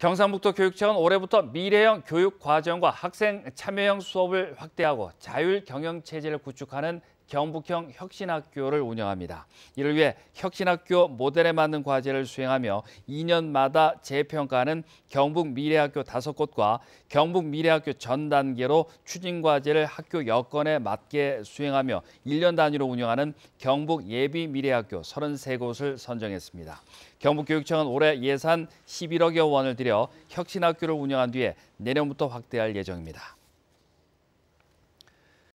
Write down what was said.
경상북도 교육청은 올해부터 미래형 교육 과정과 학생 참여형 수업을 확대하고 자율 경영 체제를 구축하는 경북형 혁신학교를 운영합니다. 이를 위해 혁신학교 모델에 맞는 과제를 수행하며 2년마다 재평가하는 경북 미래학교 5곳과 경북 미래학교 전 단계로 추진 과제를 학교 여건에 맞게 수행하며 1년 단위로 운영하는 경북 예비 미래학교 33곳을 선정했습니다. 경북교육청은 올해 예산 11억여 원을 들여 혁신학교를 운영한 뒤에 내년부터 확대할 예정입니다.